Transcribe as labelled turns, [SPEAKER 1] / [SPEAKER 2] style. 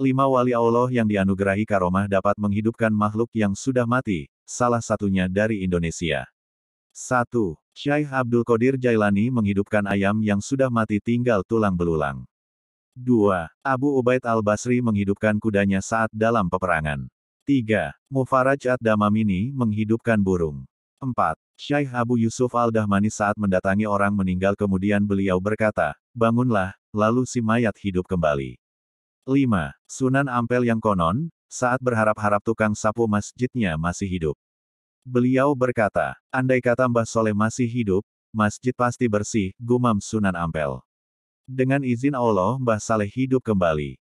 [SPEAKER 1] Lima wali Allah yang dianugerahi karomah dapat menghidupkan makhluk yang sudah mati, salah satunya dari Indonesia. 1. Syekh Abdul Qadir Jailani menghidupkan ayam yang sudah mati tinggal tulang belulang. 2. Abu Ubaid al-Basri menghidupkan kudanya saat dalam peperangan. 3. Mufaraj ad-Damamini menghidupkan burung. 4. Syekh Abu Yusuf al-Dahmani saat mendatangi orang meninggal kemudian beliau berkata, Bangunlah, lalu si mayat hidup kembali. 5. Sunan Ampel yang konon, saat berharap-harap tukang sapu masjidnya masih hidup. Beliau berkata, andai kata Mbah Soleh masih hidup, masjid pasti bersih, gumam Sunan Ampel. Dengan izin Allah Mbah Saleh hidup kembali.